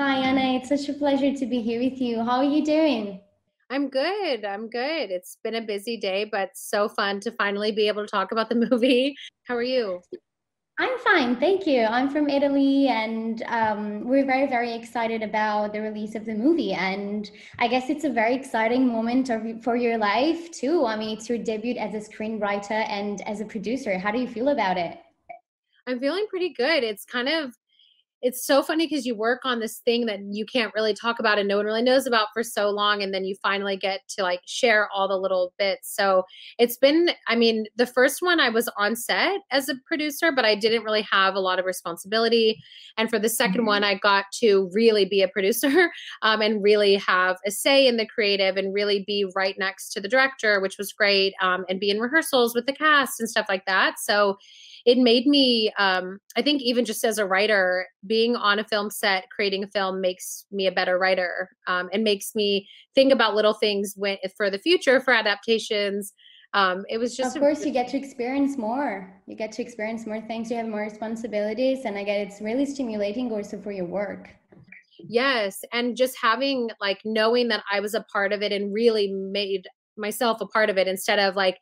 Hi, Anna. It's such a pleasure to be here with you. How are you doing? I'm good. I'm good. It's been a busy day, but so fun to finally be able to talk about the movie. How are you? I'm fine, thank you. I'm from Italy, and um, we're very, very excited about the release of the movie. And I guess it's a very exciting moment of, for your life too. I mean, it's your debut as a screenwriter and as a producer. How do you feel about it? I'm feeling pretty good. It's kind of it's so funny because you work on this thing that you can't really talk about and no one really knows about for so long and then you finally get to like share all the little bits so it's been i mean the first one i was on set as a producer but i didn't really have a lot of responsibility and for the 2nd mm-hmm. one i got to really be a producer um, and really have a say in the creative and really be right next to the director which was great um, and be in rehearsals with the cast and stuff like that so it made me um, i think even just as a writer being on a film set creating a film makes me a better writer um, and makes me think about little things when, for the future for adaptations um, it was just of course you get to experience more you get to experience more things you have more responsibilities and i get it's really stimulating also for your work yes and just having like knowing that i was a part of it and really made myself a part of it instead of like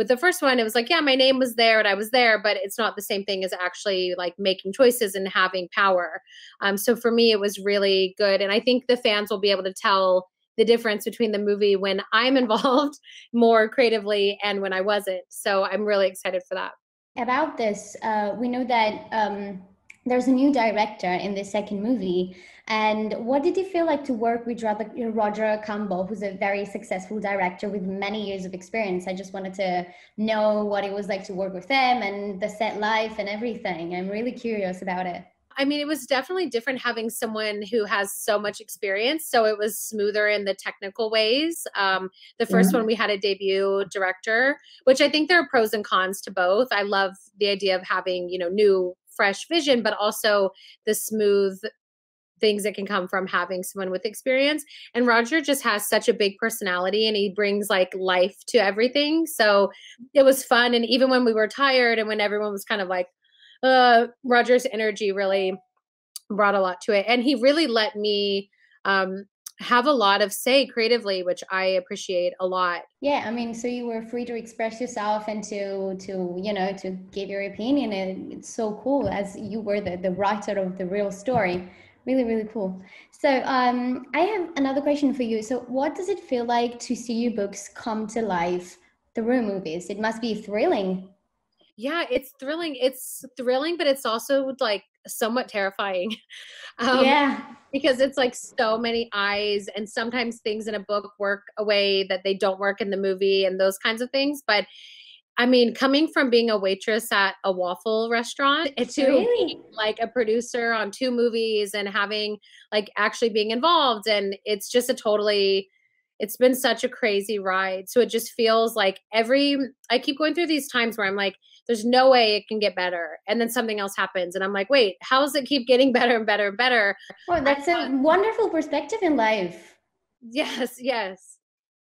with the first one, it was like, yeah, my name was there and I was there, but it's not the same thing as actually like making choices and having power. Um, so for me, it was really good. And I think the fans will be able to tell the difference between the movie when I'm involved more creatively and when I wasn't. So I'm really excited for that. About this, uh, we know that um, there's a new director in the second movie. And what did it feel like to work with Roger Campbell, who's a very successful director with many years of experience? I just wanted to know what it was like to work with them and the set life and everything. I'm really curious about it. I mean, it was definitely different having someone who has so much experience. So it was smoother in the technical ways. Um, the 1st mm-hmm. one, we had a debut director, which I think there are pros and cons to both. I love the idea of having, you know, new fresh vision, but also the smooth things that can come from having someone with experience. And Roger just has such a big personality and he brings like life to everything. So it was fun. And even when we were tired and when everyone was kind of like, uh, Roger's energy really brought a lot to it. And he really let me um, have a lot of say creatively which i appreciate a lot yeah i mean so you were free to express yourself and to to you know to give your opinion and it's so cool as you were the, the writer of the real story really really cool so um, i have another question for you so what does it feel like to see your books come to life through movies it must be thrilling yeah it's thrilling it's thrilling but it's also like somewhat terrifying. Um, yeah. Because it's like so many eyes, and sometimes things in a book work a way that they don't work in the movie and those kinds of things. But I mean, coming from being a waitress at a waffle restaurant to really? like a producer on two movies and having like actually being involved, and it's just a totally it's been such a crazy ride. So it just feels like every I keep going through these times where I'm like, there's no way it can get better. And then something else happens. And I'm like, wait, how does it keep getting better and better and better? Oh, that's a wonderful perspective in life. Yes, yes.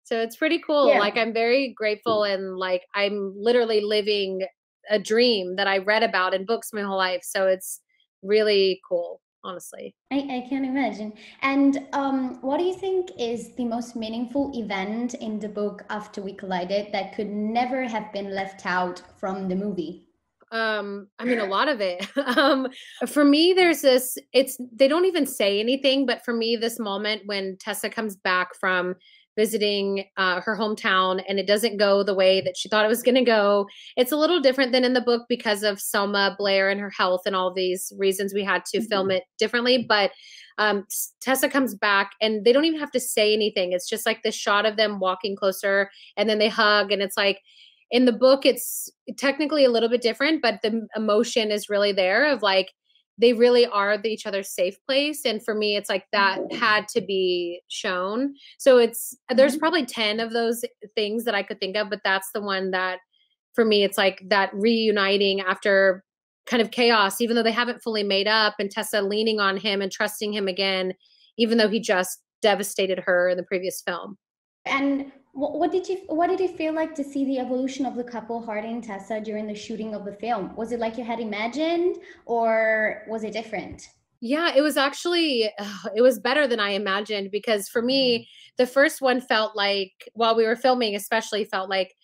So it's pretty cool. Yeah. Like I'm very grateful and like I'm literally living a dream that I read about in books my whole life. So it's really cool honestly. I, I can imagine. And um, what do you think is the most meaningful event in the book After We Collided that could never have been left out from the movie? Um, I mean, a lot of it. um, for me, there's this, it's, they don't even say anything, but for me, this moment when Tessa comes back from visiting uh, her hometown and it doesn't go the way that she thought it was going to go, it's a little different than in the book because of Selma Blair and her health and all these reasons we had to mm-hmm. film it differently. But um, Tessa comes back and they don't even have to say anything. It's just like the shot of them walking closer and then they hug and it's like, in the book it's technically a little bit different but the emotion is really there of like they really are the, each other's safe place and for me it's like that mm-hmm. had to be shown so it's there's mm-hmm. probably 10 of those things that i could think of but that's the one that for me it's like that reuniting after kind of chaos even though they haven't fully made up and tessa leaning on him and trusting him again even though he just devastated her in the previous film and what, did you? What did it feel like to see the evolution of the couple, Hardin and Tessa, during the shooting of the film? Was it like you had imagined, or was it different? Yeah, it was actually it was better than I imagined because for me, mm-hmm. the first one felt like while we were filming, especially felt like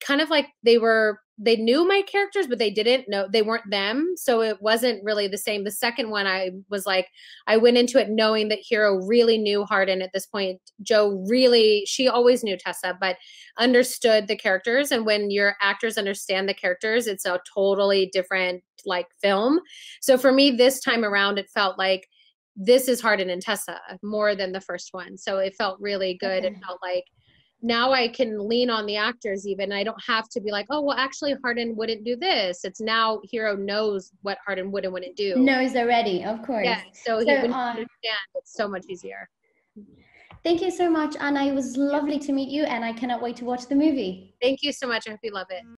kind of like they were they knew my characters but they didn't know they weren't them so it wasn't really the same the second one i was like i went into it knowing that hero really knew harden at this point joe really she always knew tessa but understood the characters and when your actors understand the characters it's a totally different like film so for me this time around it felt like this is harden and tessa more than the first one so it felt really good okay. it felt like now I can lean on the actors even. I don't have to be like, oh, well, actually, Harden wouldn't do this. It's now Hero knows what Harden would and wouldn't do. Knows already, of course. Yeah, so, so he would um, understand. It's so much easier. Thank you so much, Anna. It was lovely to meet you, and I cannot wait to watch the movie. Thank you so much. I hope you love it.